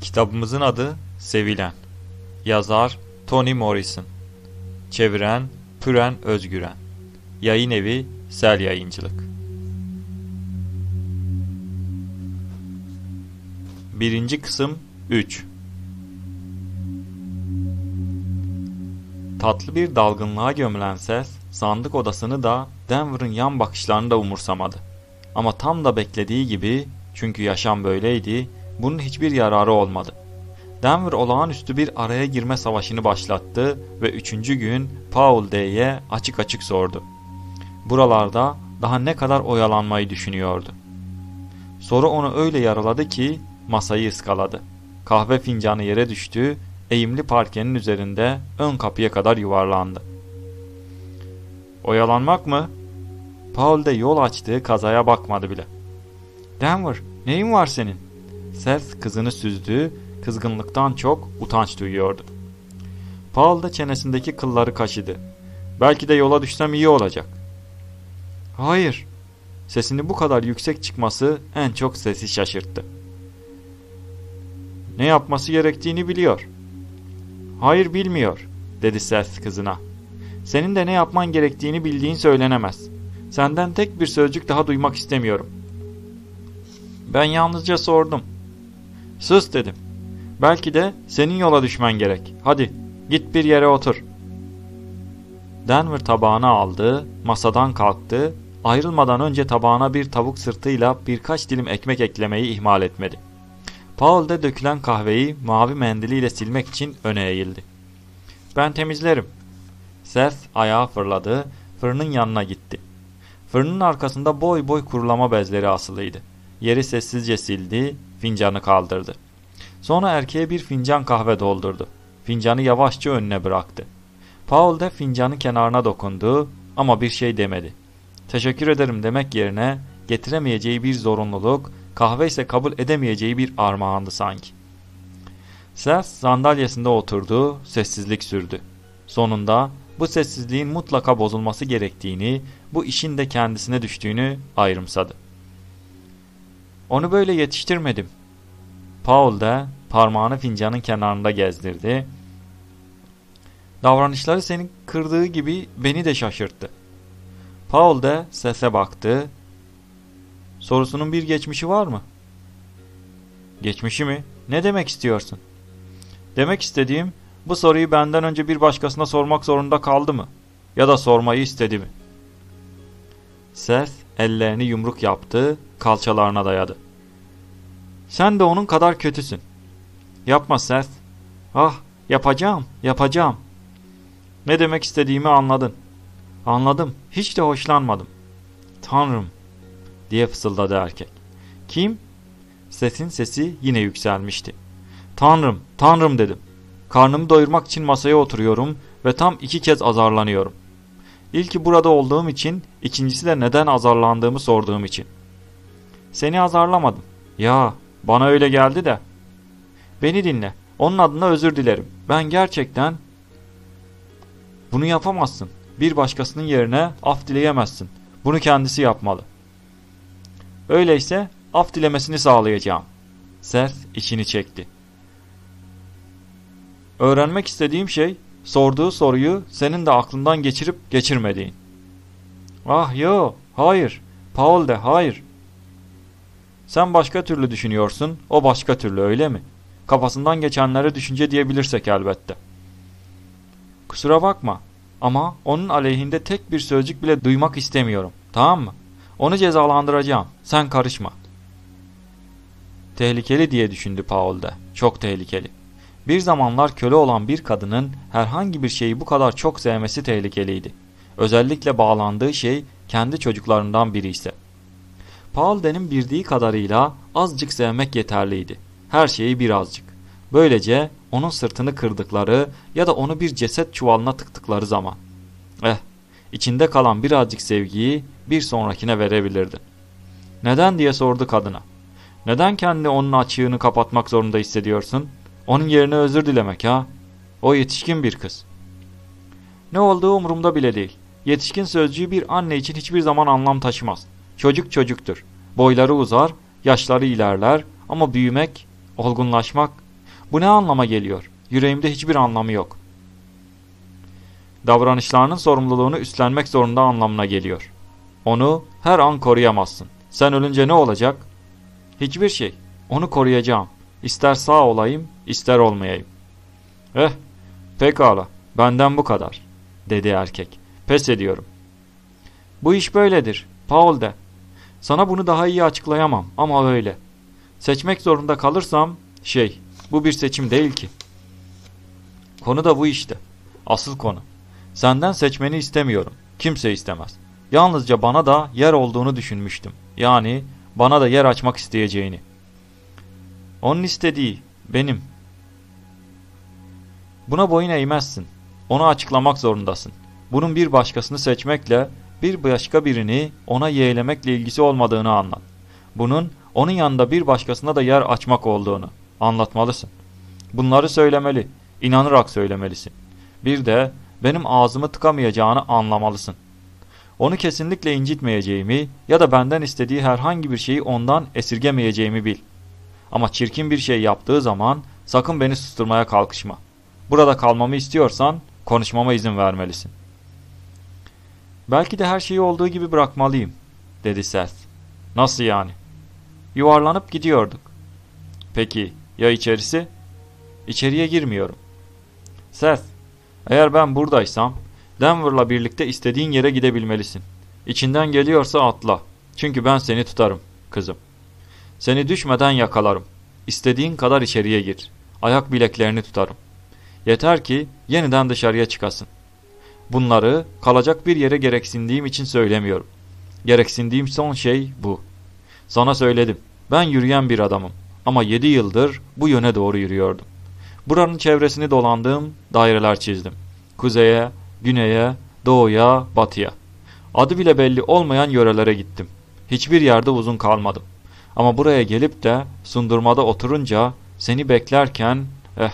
Kitabımızın adı Sevilen. Yazar Tony Morrison. Çeviren Püren Özgüren. Yayın evi Sel Yayıncılık. Birinci kısım 3 Tatlı bir dalgınlığa gömülen ses, sandık odasını da Denver'ın yan bakışlarını da umursamadı. Ama tam da beklediği gibi, çünkü yaşam böyleydi, bunun hiçbir yararı olmadı. Denver olağanüstü bir araya girme savaşını başlattı ve üçüncü gün Paul Day'e açık açık sordu. Buralarda daha ne kadar oyalanmayı düşünüyordu. Soru onu öyle yaraladı ki masayı ıskaladı. Kahve fincanı yere düştü, eğimli parkenin üzerinde ön kapıya kadar yuvarlandı. Oyalanmak mı? Paul de yol açtığı kazaya bakmadı bile. Denver, neyin var senin? Seth kızını süzdüğü kızgınlıktan çok utanç duyuyordu. Paul da çenesindeki kılları kaşıdı. Belki de yola düşsem iyi olacak. Hayır. Sesini bu kadar yüksek çıkması en çok sesi şaşırttı. Ne yapması gerektiğini biliyor. Hayır bilmiyor dedi Seth kızına. Senin de ne yapman gerektiğini bildiğin söylenemez. Senden tek bir sözcük daha duymak istemiyorum. Ben yalnızca sordum Sus dedim. Belki de senin yola düşmen gerek. Hadi git bir yere otur. Denver tabağını aldı, masadan kalktı. Ayrılmadan önce tabağına bir tavuk sırtıyla birkaç dilim ekmek eklemeyi ihmal etmedi. Paul da dökülen kahveyi mavi mendiliyle silmek için öne eğildi. Ben temizlerim. Seth ayağa fırladı, fırının yanına gitti. Fırının arkasında boy boy kurulama bezleri asılıydı. Yeri sessizce sildi, Fincanı kaldırdı. Sonra erkeğe bir fincan kahve doldurdu. Fincanı yavaşça önüne bıraktı. Paul da fincanı kenarına dokundu ama bir şey demedi. Teşekkür ederim demek yerine getiremeyeceği bir zorunluluk, kahve ise kabul edemeyeceği bir armağandı sanki. Sers sandalyesinde oturdu, sessizlik sürdü. Sonunda bu sessizliğin mutlaka bozulması gerektiğini, bu işin de kendisine düştüğünü ayrımsadı. Onu böyle yetiştirmedim Paul da parmağını fincanın kenarında gezdirdi. Davranışları senin kırdığı gibi beni de şaşırttı. Paul da sese baktı. Sorusunun bir geçmişi var mı? Geçmişi mi? Ne demek istiyorsun? Demek istediğim bu soruyu benden önce bir başkasına sormak zorunda kaldı mı? Ya da sormayı istedi mi? Seth ellerini yumruk yaptı, kalçalarına dayadı. Sen de onun kadar kötüsün. Yapma Seth. Ah yapacağım yapacağım. Ne demek istediğimi anladın. Anladım hiç de hoşlanmadım. Tanrım diye fısıldadı erkek. Kim? Seth'in sesi yine yükselmişti. Tanrım tanrım dedim. Karnımı doyurmak için masaya oturuyorum ve tam iki kez azarlanıyorum. İlki burada olduğum için, ikincisi de neden azarlandığımı sorduğum için. Seni azarlamadım. Ya bana öyle geldi de. Beni dinle. Onun adına özür dilerim. Ben gerçekten... Bunu yapamazsın. Bir başkasının yerine af dileyemezsin. Bunu kendisi yapmalı. Öyleyse af dilemesini sağlayacağım. Seth içini çekti. Öğrenmek istediğim şey sorduğu soruyu senin de aklından geçirip geçirmediğin. Ah yo, hayır. Paul de hayır. Sen başka türlü düşünüyorsun, o başka türlü öyle mi? Kafasından geçenleri düşünce diyebilirsek elbette. Kusura bakma ama onun aleyhinde tek bir sözcük bile duymak istemiyorum. Tamam mı? Onu cezalandıracağım. Sen karışma. Tehlikeli diye düşündü Paul'da. Çok tehlikeli. Bir zamanlar köle olan bir kadının herhangi bir şeyi bu kadar çok sevmesi tehlikeliydi. Özellikle bağlandığı şey kendi çocuklarından biri ise. Paalde'nin bildiği kadarıyla azıcık sevmek yeterliydi. Her şeyi birazcık. Böylece onun sırtını kırdıkları ya da onu bir ceset çuvalına tıktıkları zaman. Eh, içinde kalan birazcık sevgiyi bir sonrakine verebilirdin. Neden diye sordu kadına. Neden kendi onun açığını kapatmak zorunda hissediyorsun? Onun yerine özür dilemek ha? O yetişkin bir kız. Ne olduğu umurumda bile değil. Yetişkin sözcüğü bir anne için hiçbir zaman anlam taşımaz. Çocuk çocuktur. Boyları uzar, yaşları ilerler ama büyümek, olgunlaşmak bu ne anlama geliyor? Yüreğimde hiçbir anlamı yok. Davranışlarının sorumluluğunu üstlenmek zorunda anlamına geliyor. Onu her an koruyamazsın. Sen ölünce ne olacak? Hiçbir şey. Onu koruyacağım. İster sağ olayım, ister olmayayım. Eh, pekala. Benden bu kadar, dedi erkek. Pes ediyorum. Bu iş böyledir. Paul de. Sana bunu daha iyi açıklayamam ama öyle. Seçmek zorunda kalırsam şey bu bir seçim değil ki. Konu da bu işte. Asıl konu. Senden seçmeni istemiyorum. Kimse istemez. Yalnızca bana da yer olduğunu düşünmüştüm. Yani bana da yer açmak isteyeceğini. Onun istediği benim. Buna boyun eğmezsin. Onu açıklamak zorundasın. Bunun bir başkasını seçmekle bir başka birini ona yeğlemekle ilgisi olmadığını anlat. Bunun onun yanında bir başkasına da yer açmak olduğunu anlatmalısın. Bunları söylemeli, inanarak söylemelisin. Bir de benim ağzımı tıkamayacağını anlamalısın. Onu kesinlikle incitmeyeceğimi ya da benden istediği herhangi bir şeyi ondan esirgemeyeceğimi bil. Ama çirkin bir şey yaptığı zaman sakın beni susturmaya kalkışma. Burada kalmamı istiyorsan konuşmama izin vermelisin. Belki de her şeyi olduğu gibi bırakmalıyım, dedi Seth. Nasıl yani? Yuvarlanıp gidiyorduk. Peki, ya içerisi? İçeriye girmiyorum. Seth, eğer ben buradaysam, Denver'la birlikte istediğin yere gidebilmelisin. İçinden geliyorsa atla. Çünkü ben seni tutarım, kızım. Seni düşmeden yakalarım. İstediğin kadar içeriye gir. Ayak bileklerini tutarım. Yeter ki yeniden dışarıya çıkasın. Bunları kalacak bir yere gereksindiğim için söylemiyorum. Gereksindiğim son şey bu. Sana söyledim. Ben yürüyen bir adamım. Ama 7 yıldır bu yöne doğru yürüyordum. Buranın çevresini dolandığım daireler çizdim. Kuzeye, güneye, doğuya, batıya. Adı bile belli olmayan yörelere gittim. Hiçbir yerde uzun kalmadım. Ama buraya gelip de sundurmada oturunca seni beklerken eh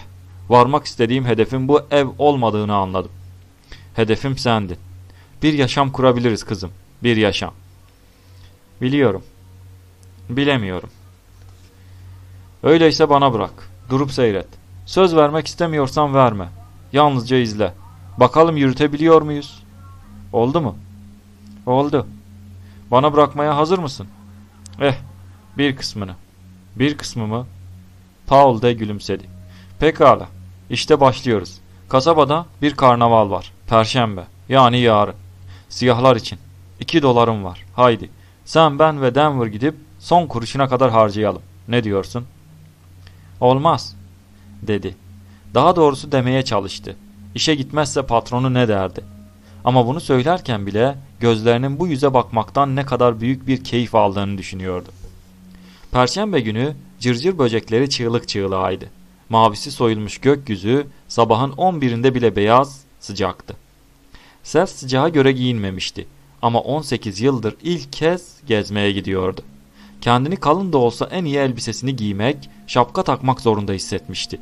varmak istediğim hedefin bu ev olmadığını anladım. Hedefim sendin. Bir yaşam kurabiliriz kızım. Bir yaşam. Biliyorum. Bilemiyorum. Öyleyse bana bırak. Durup seyret. Söz vermek istemiyorsan verme. Yalnızca izle. Bakalım yürütebiliyor muyuz? Oldu mu? Oldu. Bana bırakmaya hazır mısın? Eh, bir kısmını. Bir kısmımı? Paul de gülümsedi. Pekala, işte başlıyoruz. Kasabada bir karnaval var. Perşembe yani yarın. Siyahlar için. 2 dolarım var. Haydi sen ben ve Denver gidip son kuruşuna kadar harcayalım. Ne diyorsun? Olmaz dedi. Daha doğrusu demeye çalıştı. İşe gitmezse patronu ne derdi? Ama bunu söylerken bile gözlerinin bu yüze bakmaktan ne kadar büyük bir keyif aldığını düşünüyordu. Perşembe günü cırcır böcekleri çığlık çığlığaydı. Mavisi soyulmuş gökyüzü sabahın 11'inde bile beyaz, sıcaktı. Ser sıcağa göre giyinmemişti ama 18 yıldır ilk kez gezmeye gidiyordu. Kendini kalın da olsa en iyi elbisesini giymek, şapka takmak zorunda hissetmişti.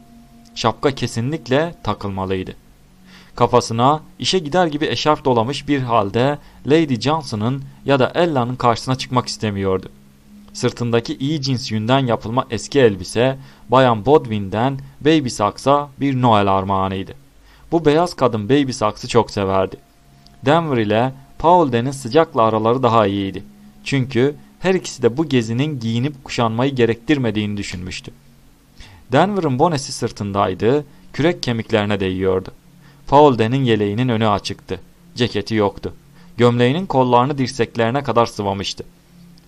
Şapka kesinlikle takılmalıydı. Kafasına işe gider gibi eşarp dolamış bir halde Lady Johnson'ın ya da Ella'nın karşısına çıkmak istemiyordu. Sırtındaki iyi cins yünden yapılma eski elbise, Bayan Bodwin'den Baby Saksa bir Noel armağanıydı. Bu beyaz kadın Baby Sax'ı çok severdi. Denver ile Paulden'in sıcakla araları daha iyiydi. Çünkü her ikisi de bu gezinin giyinip kuşanmayı gerektirmediğini düşünmüştü. Denver'ın bonesi sırtındaydı, kürek kemiklerine değiyordu. Paulden'in yeleğinin önü açıktı. Ceketi yoktu. Gömleğinin kollarını dirseklerine kadar sıvamıştı.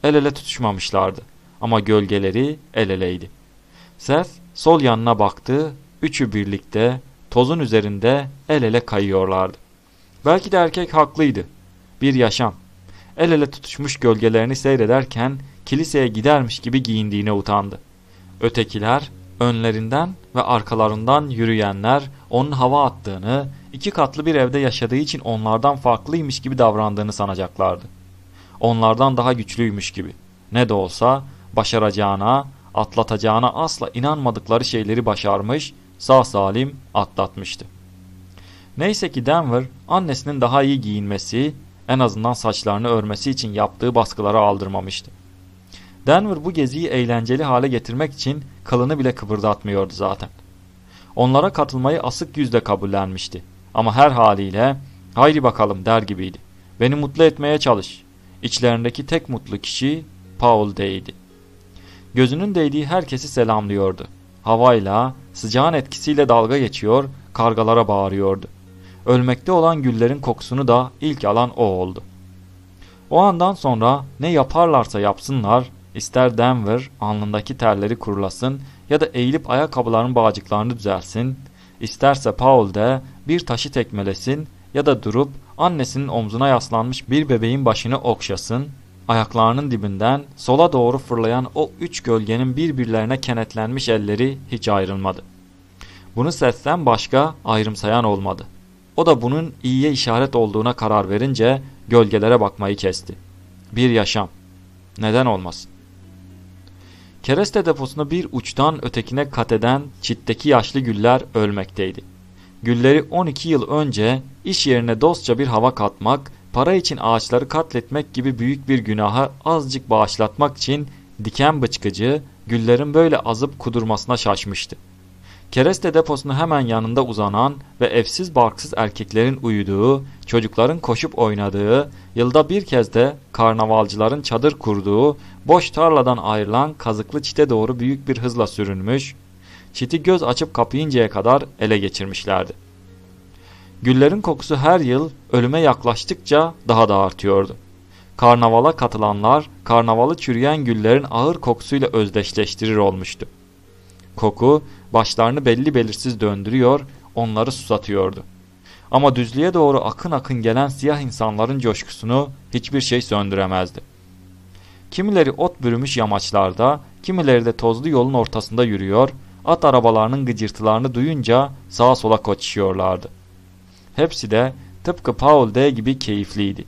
El ele tutuşmamışlardı ama gölgeleri el eleydi. Seth sol yanına baktı, üçü birlikte tozun üzerinde el ele kayıyorlardı. Belki de erkek haklıydı. Bir yaşam. El ele tutuşmuş gölgelerini seyrederken kiliseye gidermiş gibi giyindiğine utandı. Ötekiler önlerinden ve arkalarından yürüyenler onun hava attığını, iki katlı bir evde yaşadığı için onlardan farklıymış gibi davrandığını sanacaklardı. Onlardan daha güçlüymüş gibi. Ne de olsa başaracağına, atlatacağına asla inanmadıkları şeyleri başarmış sağ salim atlatmıştı. Neyse ki Denver annesinin daha iyi giyinmesi, en azından saçlarını örmesi için yaptığı baskılara aldırmamıştı. Denver bu geziyi eğlenceli hale getirmek için kılını bile kıpırdatmıyordu zaten. Onlara katılmayı asık yüzle kabullenmişti. Ama her haliyle haydi bakalım der gibiydi. Beni mutlu etmeye çalış. İçlerindeki tek mutlu kişi Paul Day'di. Gözünün değdiği herkesi selamlıyordu. Havayla, sıcağın etkisiyle dalga geçiyor, kargalara bağırıyordu. Ölmekte olan güllerin kokusunu da ilk alan o oldu. O andan sonra ne yaparlarsa yapsınlar, ister Denver alnındaki terleri kurulasın ya da eğilip ayakkabıların bağcıklarını düzelsin, isterse Paul de bir taşı tekmelesin ya da durup annesinin omzuna yaslanmış bir bebeğin başını okşasın, Ayaklarının dibinden sola doğru fırlayan o üç gölgenin birbirlerine kenetlenmiş elleri hiç ayrılmadı. Bunu sesten başka ayrımsayan olmadı. O da bunun iyiye işaret olduğuna karar verince gölgelere bakmayı kesti. Bir yaşam. Neden olmasın? Kereste deposunu bir uçtan ötekine kat eden çitteki yaşlı güller ölmekteydi. Gülleri 12 yıl önce iş yerine dostça bir hava katmak para için ağaçları katletmek gibi büyük bir günaha azıcık bağışlatmak için diken bıçkıcı güllerin böyle azıp kudurmasına şaşmıştı. Kereste deposunu hemen yanında uzanan ve evsiz barksız erkeklerin uyuduğu, çocukların koşup oynadığı, yılda bir kez de karnavalcıların çadır kurduğu, boş tarladan ayrılan kazıklı çite doğru büyük bir hızla sürünmüş, çiti göz açıp kapayıncaya kadar ele geçirmişlerdi. Güllerin kokusu her yıl ölüme yaklaştıkça daha da artıyordu. Karnavala katılanlar karnavalı çürüyen güllerin ağır kokusuyla özdeşleştirir olmuştu. Koku başlarını belli belirsiz döndürüyor, onları susatıyordu. Ama düzlüğe doğru akın akın gelen siyah insanların coşkusunu hiçbir şey söndüremezdi. Kimileri ot bürümüş yamaçlarda, kimileri de tozlu yolun ortasında yürüyor, at arabalarının gıcırtılarını duyunca sağa sola koşuyorlardı. Hepsi de tıpkı Paul D. gibi keyifliydi.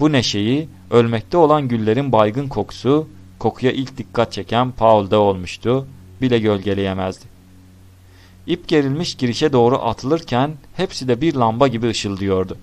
Bu neşeyi ölmekte olan güllerin baygın kokusu, kokuya ilk dikkat çeken Paul D. olmuştu, bile gölgeleyemezdi. İp gerilmiş girişe doğru atılırken hepsi de bir lamba gibi ışıldıyordu.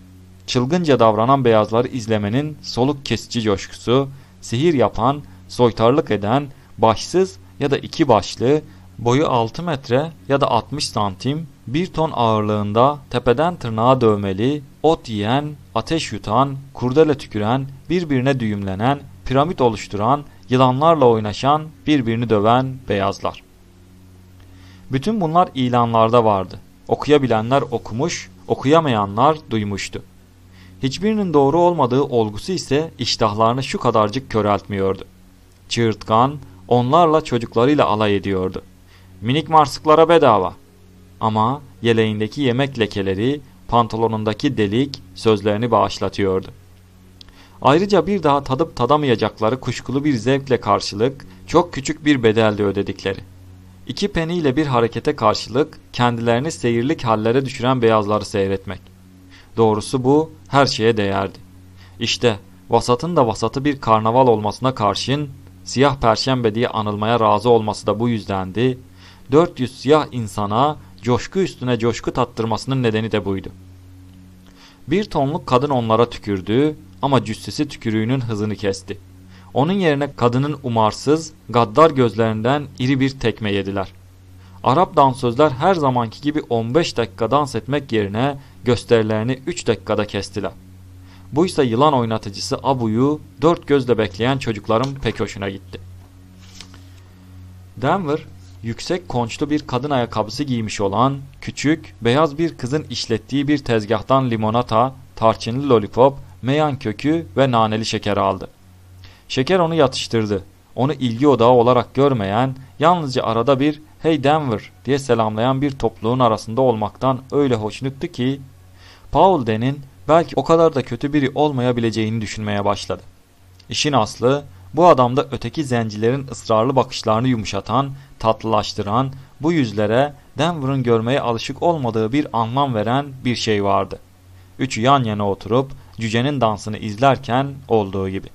Çılgınca davranan beyazları izlemenin soluk kesici coşkusu, sihir yapan, soytarlık eden, başsız ya da iki başlı, boyu 6 metre ya da 60 santim, bir ton ağırlığında tepeden tırnağa dövmeli, ot yiyen, ateş yutan, kurdele tüküren, birbirine düğümlenen, piramit oluşturan, yılanlarla oynaşan, birbirini döven beyazlar. Bütün bunlar ilanlarda vardı. Okuyabilenler okumuş, okuyamayanlar duymuştu. Hiçbirinin doğru olmadığı olgusu ise iştahlarını şu kadarcık köreltmiyordu. Çığırtkan, onlarla çocuklarıyla alay ediyordu. Minik marsıklara bedava, ama yeleğindeki yemek lekeleri, pantolonundaki delik sözlerini bağışlatıyordu. Ayrıca bir daha tadıp tadamayacakları kuşkulu bir zevkle karşılık çok küçük bir bedelde ödedikleri. İki peniyle bir harekete karşılık kendilerini seyirlik hallere düşüren beyazları seyretmek. Doğrusu bu her şeye değerdi. İşte vasatın da vasatı bir karnaval olmasına karşın siyah perşembe diye anılmaya razı olması da bu yüzdendi. 400 siyah insana coşku üstüne coşku tattırmasının nedeni de buydu. Bir tonluk kadın onlara tükürdü ama cüssesi tükürüğünün hızını kesti. Onun yerine kadının umarsız, gaddar gözlerinden iri bir tekme yediler. Arap dansözler her zamanki gibi 15 dakika dans etmek yerine gösterilerini 3 dakikada kestiler. Bu ise yılan oynatıcısı Abu'yu dört gözle bekleyen çocukların pek hoşuna gitti. Denver yüksek konçlu bir kadın ayakkabısı giymiş olan küçük, beyaz bir kızın işlettiği bir tezgahtan limonata, tarçınlı lollipop, meyan kökü ve naneli şeker aldı. Şeker onu yatıştırdı. Onu ilgi odağı olarak görmeyen, yalnızca arada bir ''Hey Denver'' diye selamlayan bir topluluğun arasında olmaktan öyle hoşnuttu ki, Paul Den'in belki o kadar da kötü biri olmayabileceğini düşünmeye başladı. İşin aslı, bu adamda öteki zencilerin ısrarlı bakışlarını yumuşatan tatlılaştıran, bu yüzlere Denver'ın görmeye alışık olmadığı bir anlam veren bir şey vardı. Üçü yan yana oturup cücenin dansını izlerken olduğu gibi.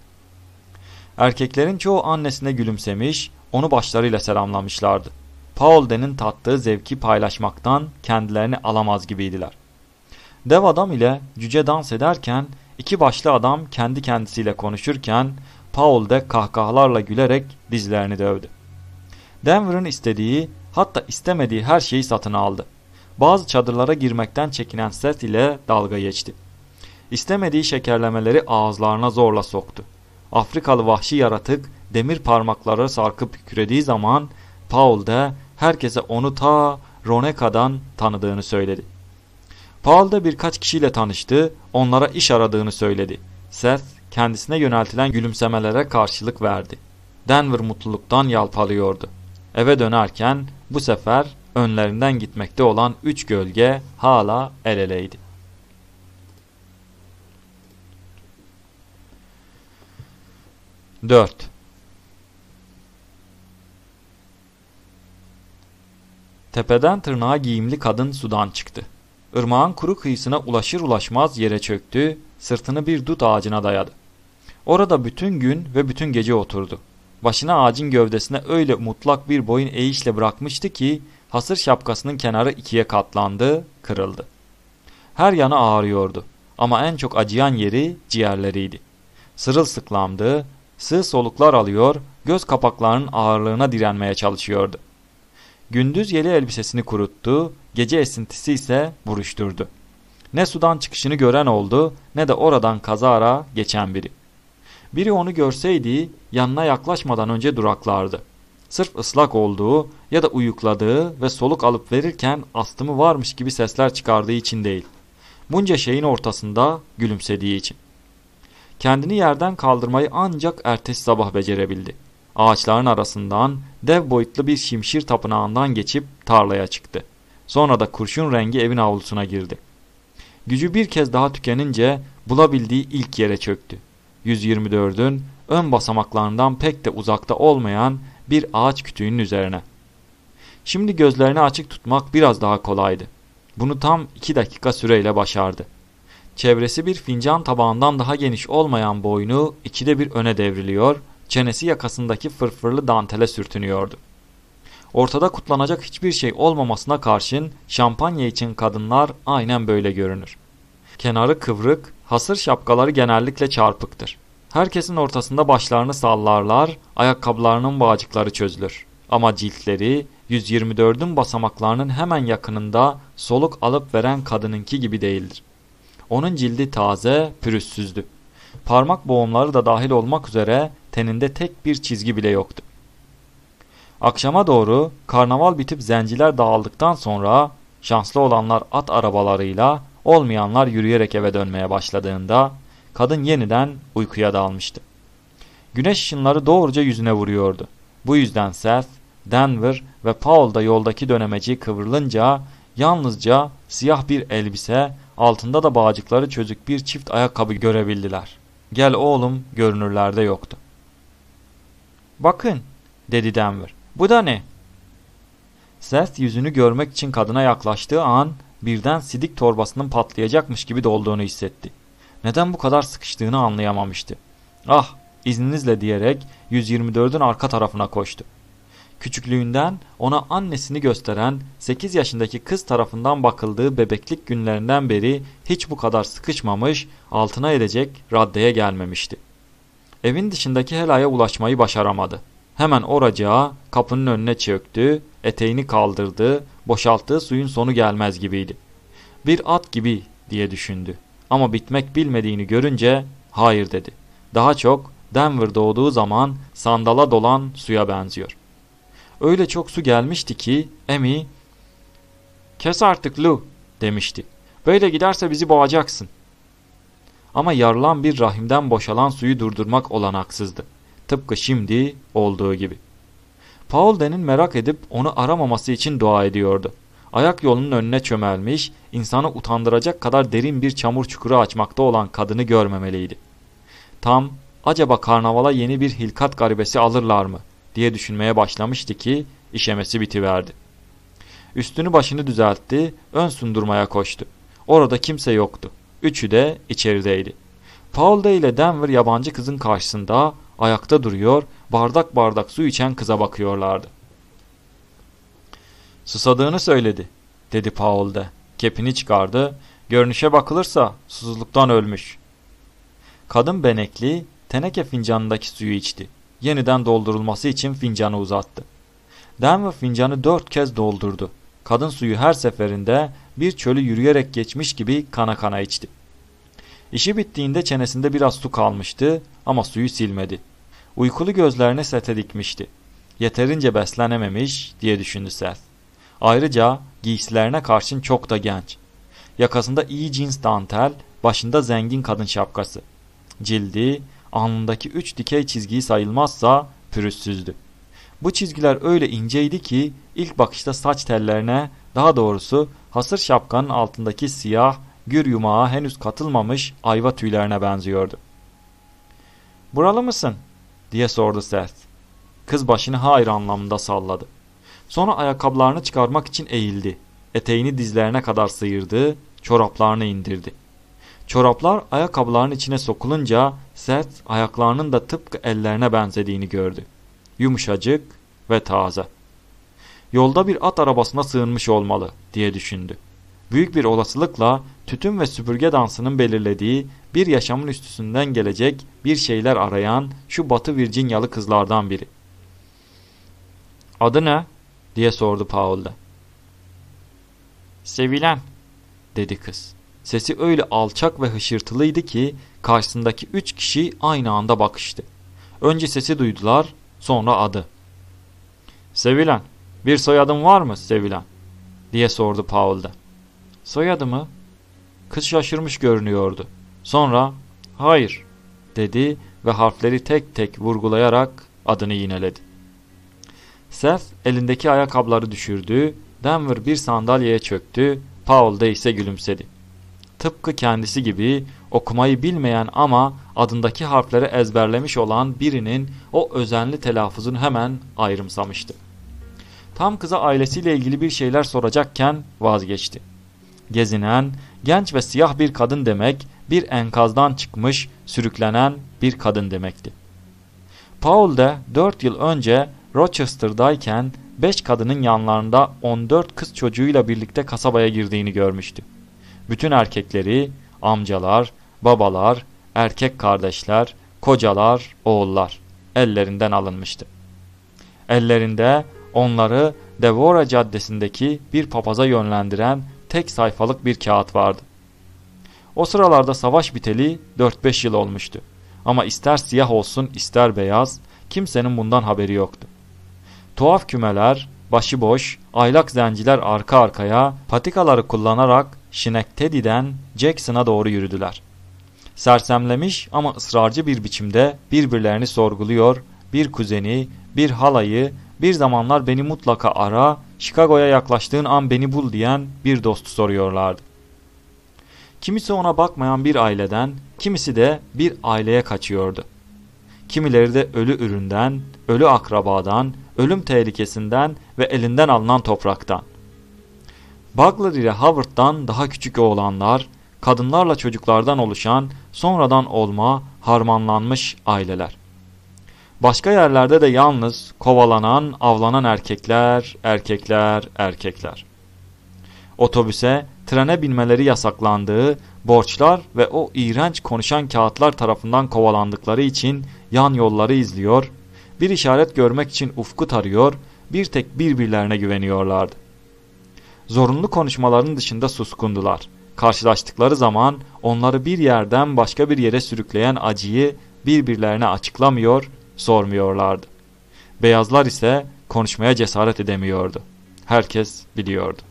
Erkeklerin çoğu annesine gülümsemiş, onu başlarıyla selamlamışlardı. Paulden'in tattığı zevki paylaşmaktan kendilerini alamaz gibiydiler. Dev adam ile cüce dans ederken iki başlı adam kendi kendisiyle konuşurken Paul de kahkahalarla gülerek dizlerini dövdü. Denver'ın istediği hatta istemediği her şeyi satın aldı. Bazı çadırlara girmekten çekinen Seth ile dalga geçti. İstemediği şekerlemeleri ağızlarına zorla soktu. Afrikalı vahşi yaratık demir parmakları sarkıp kürediği zaman Paul da herkese onu ta Roneka'dan tanıdığını söyledi. Paul da birkaç kişiyle tanıştı, onlara iş aradığını söyledi. Seth kendisine yöneltilen gülümsemelere karşılık verdi. Denver mutluluktan yalpalıyordu. Eve dönerken bu sefer önlerinden gitmekte olan üç gölge hala el eleydi. Dört. Tepeden tırnağa giyimli kadın sudan çıktı. Irmağın kuru kıyısına ulaşır ulaşmaz yere çöktü, sırtını bir dut ağacına dayadı. Orada bütün gün ve bütün gece oturdu. Başına ağacın gövdesine öyle mutlak bir boyun eğişle bırakmıştı ki hasır şapkasının kenarı ikiye katlandı, kırıldı. Her yana ağrıyordu ama en çok acıyan yeri ciğerleriydi. Sırılsıklamdı, sığ soluklar alıyor, göz kapaklarının ağırlığına direnmeye çalışıyordu. Gündüz yeli elbisesini kuruttu, gece esintisi ise buruşturdu. Ne sudan çıkışını gören oldu ne de oradan kazara geçen biri. Biri onu görseydi yanına yaklaşmadan önce duraklardı. Sırf ıslak olduğu ya da uyukladığı ve soluk alıp verirken astımı varmış gibi sesler çıkardığı için değil. Bunca şeyin ortasında gülümsediği için. Kendini yerden kaldırmayı ancak ertesi sabah becerebildi. Ağaçların arasından dev boyutlu bir şimşir tapınağından geçip tarlaya çıktı. Sonra da kurşun rengi evin avlusuna girdi. Gücü bir kez daha tükenince bulabildiği ilk yere çöktü. 124'ün ön basamaklarından pek de uzakta olmayan bir ağaç kütüğünün üzerine. Şimdi gözlerini açık tutmak biraz daha kolaydı. Bunu tam 2 dakika süreyle başardı. Çevresi bir fincan tabağından daha geniş olmayan boynu ikide bir öne devriliyor, çenesi yakasındaki fırfırlı dantele sürtünüyordu. Ortada kutlanacak hiçbir şey olmamasına karşın şampanya için kadınlar aynen böyle görünür kenarı kıvrık, hasır şapkaları genellikle çarpıktır. Herkesin ortasında başlarını sallarlar, ayakkabılarının bağcıkları çözülür. Ama ciltleri 124'ün basamaklarının hemen yakınında soluk alıp veren kadınınki gibi değildir. Onun cildi taze, pürüzsüzdü. Parmak boğumları da dahil olmak üzere teninde tek bir çizgi bile yoktu. Akşama doğru karnaval bitip zenciler dağıldıktan sonra şanslı olanlar at arabalarıyla Olmayanlar yürüyerek eve dönmeye başladığında kadın yeniden uykuya dalmıştı. Güneş ışınları doğruca yüzüne vuruyordu. Bu yüzden Seth, Denver ve Paul da yoldaki dönemeci kıvrılınca yalnızca siyah bir elbise, altında da bağcıkları çözük bir çift ayakkabı görebildiler. Gel oğlum görünürlerde yoktu. Bakın dedi Denver. Bu da ne? Seth yüzünü görmek için kadına yaklaştığı an birden sidik torbasının patlayacakmış gibi dolduğunu hissetti. Neden bu kadar sıkıştığını anlayamamıştı. Ah izninizle diyerek 124'ün arka tarafına koştu. Küçüklüğünden ona annesini gösteren 8 yaşındaki kız tarafından bakıldığı bebeklik günlerinden beri hiç bu kadar sıkışmamış, altına edecek raddeye gelmemişti. Evin dışındaki helaya ulaşmayı başaramadı. Hemen oracağa kapının önüne çöktü, eteğini kaldırdı, boşalttığı suyun sonu gelmez gibiydi. Bir at gibi diye düşündü ama bitmek bilmediğini görünce hayır dedi. Daha çok Denver doğduğu zaman sandala dolan suya benziyor. Öyle çok su gelmişti ki Emi ''Kes artık Lou'' demişti. ''Böyle giderse bizi boğacaksın.'' Ama yarılan bir rahimden boşalan suyu durdurmak olanaksızdı. Tıpkı şimdi olduğu gibi. Paulden'in merak edip onu aramaması için dua ediyordu. Ayak yolunun önüne çömelmiş, insanı utandıracak kadar derin bir çamur çukuru açmakta olan kadını görmemeliydi. Tam acaba karnavala yeni bir hilkat garibesi alırlar mı diye düşünmeye başlamıştı ki işemesi bitiverdi. Üstünü başını düzeltti, ön sundurmaya koştu. Orada kimse yoktu. Üçü de içerideydi. Paul ile Denver yabancı kızın karşısında Ayakta duruyor, bardak bardak su içen kıza bakıyorlardı. Susadığını söyledi, dedi Paul de. Kepini çıkardı, görünüşe bakılırsa susuzluktan ölmüş. Kadın benekli, teneke fincanındaki suyu içti. Yeniden doldurulması için fincanı uzattı. Denver fincanı dört kez doldurdu. Kadın suyu her seferinde bir çölü yürüyerek geçmiş gibi kana kana içti. İşi bittiğinde çenesinde biraz su kalmıştı ama suyu silmedi. Uykulu gözlerini sete dikmişti. Yeterince beslenememiş diye düşündü Seth. Ayrıca giysilerine karşın çok da genç. Yakasında iyi cins dantel, başında zengin kadın şapkası. Cildi, alnındaki üç dikey çizgiyi sayılmazsa pürüzsüzdü. Bu çizgiler öyle inceydi ki ilk bakışta saç tellerine, daha doğrusu hasır şapkanın altındaki siyah gür yumağa henüz katılmamış ayva tüylerine benziyordu. ''Buralı mısın?'' diye sordu Seth. Kız başını hayır anlamında salladı. Sonra ayakkabılarını çıkarmak için eğildi. Eteğini dizlerine kadar sıyırdı, çoraplarını indirdi. Çoraplar ayakkabıların içine sokulunca Seth ayaklarının da tıpkı ellerine benzediğini gördü. Yumuşacık ve taze. Yolda bir at arabasına sığınmış olmalı diye düşündü büyük bir olasılıkla tütün ve süpürge dansının belirlediği bir yaşamın üstüsünden gelecek bir şeyler arayan şu batı Virginyalı kızlardan biri. Adı ne? diye sordu Paul'da. Sevilen dedi kız. Sesi öyle alçak ve hışırtılıydı ki karşısındaki üç kişi aynı anda bakıştı. Önce sesi duydular sonra adı. Sevilen bir soyadın var mı Sevilen diye sordu Paul'da. Soyadı mı? Kız şaşırmış görünüyordu. Sonra hayır dedi ve harfleri tek tek vurgulayarak adını yineledi. Seth elindeki ayakkabıları düşürdü, Denver bir sandalyeye çöktü, Paul da ise gülümsedi. Tıpkı kendisi gibi okumayı bilmeyen ama adındaki harfleri ezberlemiş olan birinin o özenli telaffuzunu hemen ayrımsamıştı. Tam kıza ailesiyle ilgili bir şeyler soracakken vazgeçti gezinen, genç ve siyah bir kadın demek, bir enkazdan çıkmış, sürüklenen bir kadın demekti. Paul da 4 yıl önce Rochester'dayken 5 kadının yanlarında 14 kız çocuğuyla birlikte kasabaya girdiğini görmüştü. Bütün erkekleri, amcalar, babalar, erkek kardeşler, kocalar, oğullar ellerinden alınmıştı. Ellerinde onları Devora Caddesi'ndeki bir papaza yönlendiren tek sayfalık bir kağıt vardı. O sıralarda savaş biteli 4-5 yıl olmuştu. Ama ister siyah olsun ister beyaz kimsenin bundan haberi yoktu. Tuhaf kümeler, başıboş, aylak zenciler arka arkaya patikaları kullanarak Şinektedi'den Jackson'a doğru yürüdüler. Sersemlemiş ama ısrarcı bir biçimde birbirlerini sorguluyor, bir kuzeni, bir halayı, bir zamanlar beni mutlaka ara, Chicago'ya yaklaştığın an beni bul diyen bir dostu soruyorlardı. Kimisi ona bakmayan bir aileden, kimisi de bir aileye kaçıyordu. Kimileri de ölü üründen, ölü akrabadan, ölüm tehlikesinden ve elinden alınan topraktan. Butler ile Howard'dan daha küçük oğlanlar, kadınlarla çocuklardan oluşan sonradan olma harmanlanmış aileler. Başka yerlerde de yalnız kovalanan, avlanan erkekler, erkekler, erkekler. Otobüse, trene binmeleri yasaklandığı, borçlar ve o iğrenç konuşan kağıtlar tarafından kovalandıkları için yan yolları izliyor, bir işaret görmek için ufku tarıyor, bir tek birbirlerine güveniyorlardı. Zorunlu konuşmaların dışında suskundular. Karşılaştıkları zaman onları bir yerden başka bir yere sürükleyen acıyı birbirlerine açıklamıyor, sormuyorlardı. Beyazlar ise konuşmaya cesaret edemiyordu. Herkes biliyordu.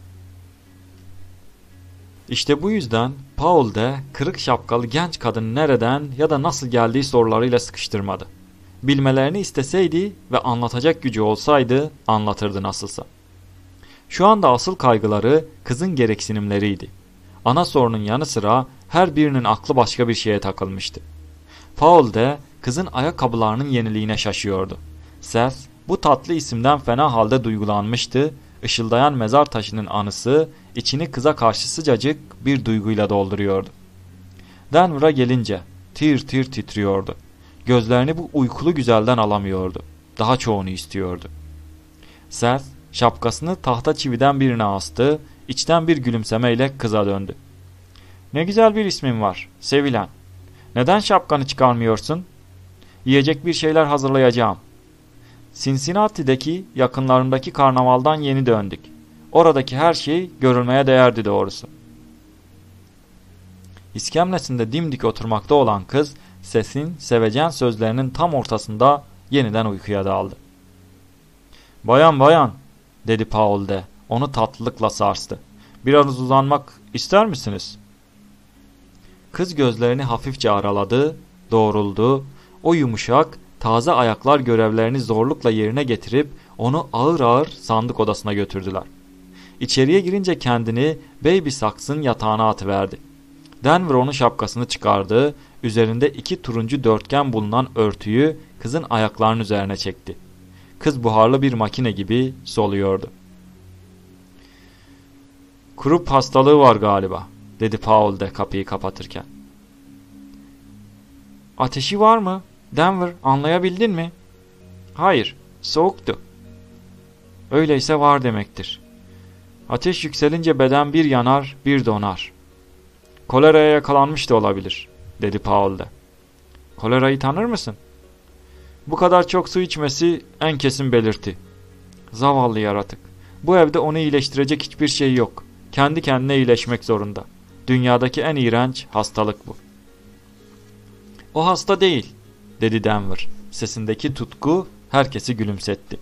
İşte bu yüzden Paul de kırık şapkalı genç kadın nereden ya da nasıl geldiği sorularıyla sıkıştırmadı. Bilmelerini isteseydi ve anlatacak gücü olsaydı anlatırdı nasılsa. Şu anda asıl kaygıları kızın gereksinimleriydi. Ana sorunun yanı sıra her birinin aklı başka bir şeye takılmıştı. Paul de kızın ayakkabılarının yeniliğine şaşıyordu. Seth bu tatlı isimden fena halde duygulanmıştı. Işıldayan mezar taşının anısı içini kıza karşı sıcacık bir duyguyla dolduruyordu. Denver'a gelince tir tir titriyordu. Gözlerini bu uykulu güzelden alamıyordu. Daha çoğunu istiyordu. Seth şapkasını tahta çividen birine astı, içten bir gülümsemeyle kıza döndü. Ne güzel bir ismin var, sevilen. Neden şapkanı çıkarmıyorsun? Yiyecek bir şeyler hazırlayacağım. Cincinnati'deki yakınlarındaki karnavaldan yeni döndük. Oradaki her şey görülmeye değerdi doğrusu. İskemlesinde dimdik oturmakta olan kız sesin sevecen sözlerinin tam ortasında yeniden uykuya daldı. ''Bayan bayan'' dedi Paul de. Onu tatlılıkla sarstı. ''Biraz uzanmak ister misiniz?'' Kız gözlerini hafifçe araladı, doğruldu o yumuşak, taze ayaklar görevlerini zorlukla yerine getirip onu ağır ağır sandık odasına götürdüler. İçeriye girince kendini Baby Sax'ın yatağına atıverdi. Denver onun şapkasını çıkardı, üzerinde iki turuncu dörtgen bulunan örtüyü kızın ayaklarının üzerine çekti. Kız buharlı bir makine gibi soluyordu. Kuru hastalığı var galiba, dedi Paul de kapıyı kapatırken. Ateşi var mı? Denver anlayabildin mi? Hayır, soğuktu. Öyleyse var demektir. Ateş yükselince beden bir yanar, bir donar. Koleraya yakalanmış da olabilir, dedi Paul da. Kolerayı tanır mısın? Bu kadar çok su içmesi en kesin belirti. Zavallı yaratık. Bu evde onu iyileştirecek hiçbir şey yok. Kendi kendine iyileşmek zorunda. Dünyadaki en iğrenç hastalık bu. O hasta değil dedi Denver. Sesindeki tutku herkesi gülümsetti.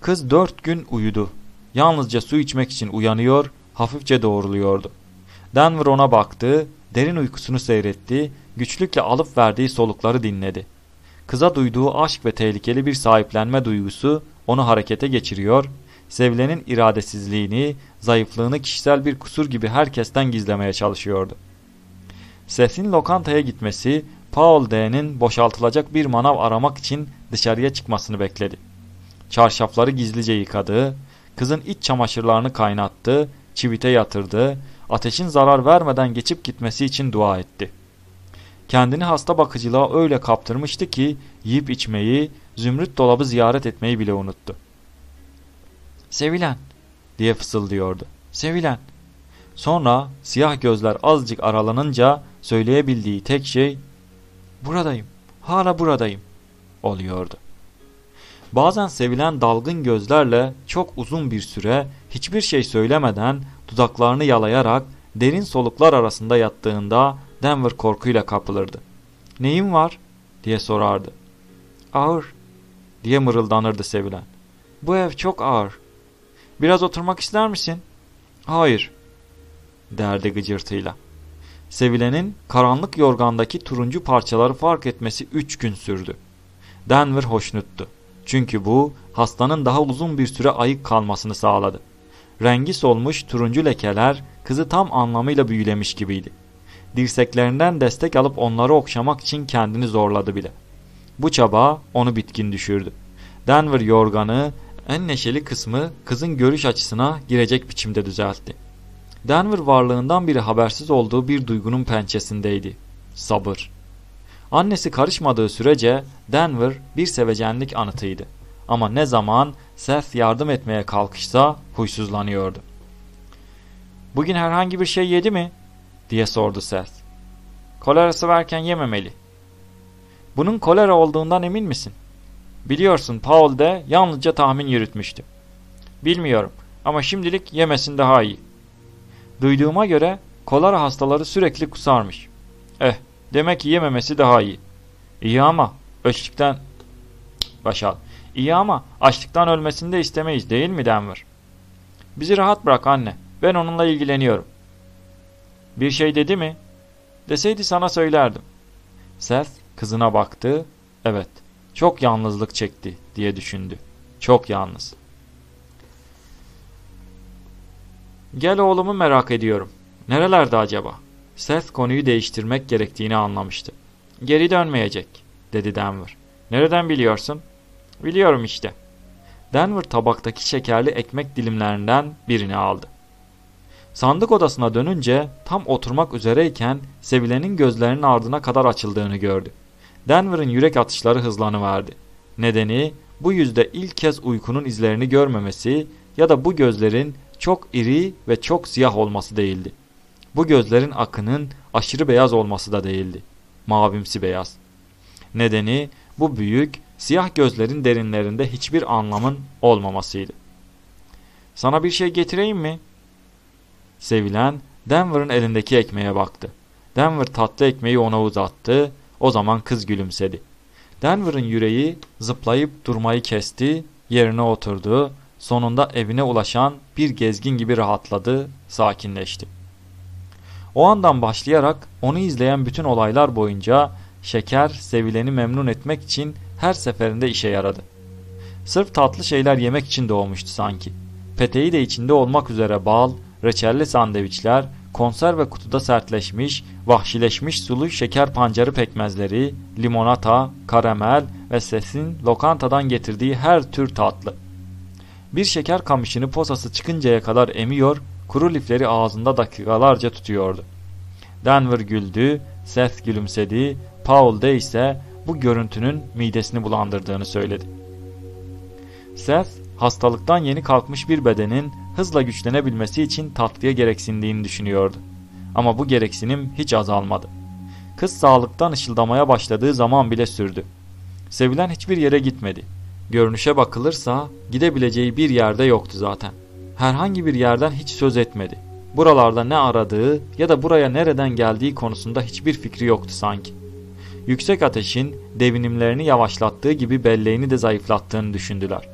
Kız dört gün uyudu. Yalnızca su içmek için uyanıyor, hafifçe doğruluyordu. Denver ona baktı, derin uykusunu seyretti, güçlükle alıp verdiği solukları dinledi. Kıza duyduğu aşk ve tehlikeli bir sahiplenme duygusu onu harekete geçiriyor, sevilenin iradesizliğini, zayıflığını kişisel bir kusur gibi herkesten gizlemeye çalışıyordu. Seth'in lokantaya gitmesi Paul D'nin boşaltılacak bir manav aramak için dışarıya çıkmasını bekledi. Çarşafları gizlice yıkadı, kızın iç çamaşırlarını kaynattı, çivite yatırdı, ateşin zarar vermeden geçip gitmesi için dua etti. Kendini hasta bakıcılığa öyle kaptırmıştı ki yiyip içmeyi, zümrüt dolabı ziyaret etmeyi bile unuttu. Sevilen diye fısıldıyordu. Sevilen. Sonra siyah gözler azıcık aralanınca söyleyebildiği tek şey buradayım, hala buradayım oluyordu. Bazen sevilen dalgın gözlerle çok uzun bir süre hiçbir şey söylemeden dudaklarını yalayarak derin soluklar arasında yattığında Denver korkuyla kapılırdı. Neyim var?'' diye sorardı. ''Ağır'' diye mırıldanırdı sevilen. ''Bu ev çok ağır. Biraz oturmak ister misin?'' ''Hayır'' derdi gıcırtıyla. Sevilenin karanlık yorgandaki turuncu parçaları fark etmesi 3 gün sürdü. Denver hoşnuttu. Çünkü bu hastanın daha uzun bir süre ayık kalmasını sağladı. Rengi solmuş turuncu lekeler kızı tam anlamıyla büyülemiş gibiydi. Dirseklerinden destek alıp onları okşamak için kendini zorladı bile. Bu çaba onu bitkin düşürdü. Denver yorganı en neşeli kısmı kızın görüş açısına girecek biçimde düzeltti. Denver varlığından biri habersiz olduğu bir duygunun pençesindeydi. Sabır. Annesi karışmadığı sürece Denver bir sevecenlik anıtıydı. Ama ne zaman Seth yardım etmeye kalkışsa huysuzlanıyordu. ''Bugün herhangi bir şey yedi mi?'' diye sordu Seth. ''Kolerası verken yememeli.'' ''Bunun kolera olduğundan emin misin?'' Biliyorsun Paul de yalnızca tahmin yürütmüştü. Bilmiyorum ama şimdilik yemesin daha iyi. Duyduğuma göre kolar hastaları sürekli kusarmış. Eh demek yememesi daha iyi. İyi ama açlıktan... Başal. İyi ama açlıktan ölmesini de istemeyiz değil mi Denver? Bizi rahat bırak anne. Ben onunla ilgileniyorum. Bir şey dedi mi? Deseydi sana söylerdim. Seth kızına baktı. Evet, çok yalnızlık çekti diye düşündü. Çok yalnız. Gel oğlumu merak ediyorum. Nerelerde acaba? Seth konuyu değiştirmek gerektiğini anlamıştı. Geri dönmeyecek, dedi Denver. Nereden biliyorsun? Biliyorum işte. Denver tabaktaki şekerli ekmek dilimlerinden birini aldı. Sandık odasına dönünce tam oturmak üzereyken Sevile'nin gözlerinin ardına kadar açıldığını gördü. Denver'ın yürek atışları hızlanıverdi. Nedeni bu yüzde ilk kez uykunun izlerini görmemesi ya da bu gözlerin çok iri ve çok siyah olması değildi. Bu gözlerin akının aşırı beyaz olması da değildi. Mavimsi beyaz. Nedeni bu büyük, siyah gözlerin derinlerinde hiçbir anlamın olmamasıydı. Sana bir şey getireyim mi? Sevilen Denver'ın elindeki ekmeğe baktı. Denver tatlı ekmeği ona uzattı. O zaman kız gülümsedi. Denver'ın yüreği zıplayıp durmayı kesti, yerine oturdu Sonunda evine ulaşan bir gezgin gibi rahatladı, sakinleşti. O andan başlayarak onu izleyen bütün olaylar boyunca şeker sevileni memnun etmek için her seferinde işe yaradı. Sırf tatlı şeyler yemek için doğmuştu sanki. Peteği de içinde olmak üzere bal, reçelli sandviçler, konserve kutuda sertleşmiş, vahşileşmiş sulu şeker pancarı pekmezleri, limonata, karamel ve sesin lokantadan getirdiği her tür tatlı. Bir şeker kamışını posası çıkıncaya kadar emiyor, kuru lifleri ağzında dakikalarca tutuyordu. Denver güldü, Seth gülümsedi, Paul de ise bu görüntünün midesini bulandırdığını söyledi. Seth, hastalıktan yeni kalkmış bir bedenin hızla güçlenebilmesi için tatlıya gereksindiğini düşünüyordu. Ama bu gereksinim hiç azalmadı. Kız sağlıktan ışıldamaya başladığı zaman bile sürdü. Sevilen hiçbir yere gitmedi. Görünüşe bakılırsa gidebileceği bir yerde yoktu zaten. Herhangi bir yerden hiç söz etmedi. Buralarda ne aradığı ya da buraya nereden geldiği konusunda hiçbir fikri yoktu sanki. Yüksek ateşin devinimlerini yavaşlattığı gibi belleğini de zayıflattığını düşündüler.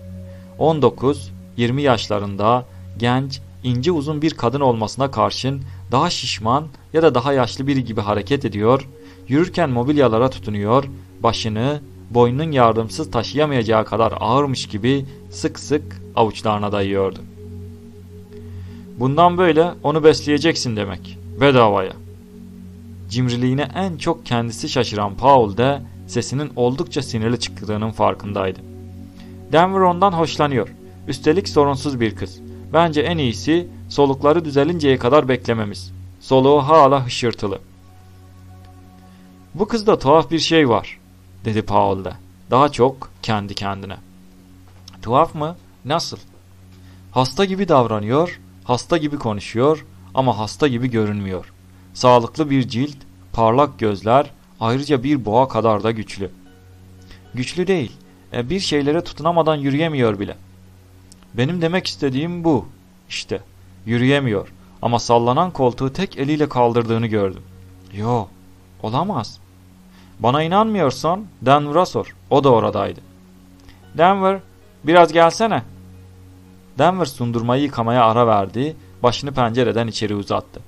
19-20 yaşlarında genç, ince uzun bir kadın olmasına karşın daha şişman ya da daha yaşlı biri gibi hareket ediyor, yürürken mobilyalara tutunuyor, başını boynunun yardımsız taşıyamayacağı kadar ağırmış gibi sık sık avuçlarına dayıyordu. Bundan böyle onu besleyeceksin demek. Bedavaya. Cimriliğine en çok kendisi şaşıran Paul de sesinin oldukça sinirli çıktığının farkındaydı. Denver ondan hoşlanıyor. Üstelik sorunsuz bir kız. Bence en iyisi solukları düzelinceye kadar beklememiz. Soluğu hala hışırtılı. Bu kızda tuhaf bir şey var dedi Paul'da. Daha çok kendi kendine. Tuhaf mı? Nasıl? Hasta gibi davranıyor, hasta gibi konuşuyor ama hasta gibi görünmüyor. Sağlıklı bir cilt, parlak gözler, ayrıca bir boğa kadar da güçlü. Güçlü değil, e, bir şeylere tutunamadan yürüyemiyor bile. Benim demek istediğim bu. İşte, yürüyemiyor ama sallanan koltuğu tek eliyle kaldırdığını gördüm. Yo, olamaz. Bana inanmıyorsan Denver'a sor. O da oradaydı. Denver biraz gelsene. Denver sundurmayı yıkamaya ara verdi. Başını pencereden içeri uzattı.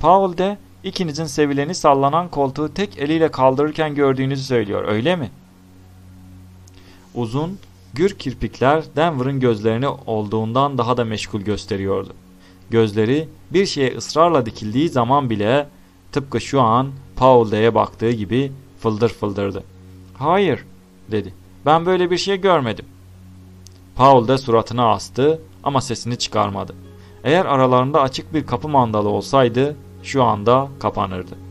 Paul de ikinizin sevileni sallanan koltuğu tek eliyle kaldırırken gördüğünüzü söylüyor öyle mi? Uzun, gür kirpikler Denver'ın gözlerini olduğundan daha da meşgul gösteriyordu. Gözleri bir şeye ısrarla dikildiği zaman bile tıpkı şu an Powell'e baktığı gibi fıldır fıldırdı. Hayır dedi. Ben böyle bir şey görmedim. Paul da suratını astı ama sesini çıkarmadı. Eğer aralarında açık bir kapı mandalı olsaydı şu anda kapanırdı.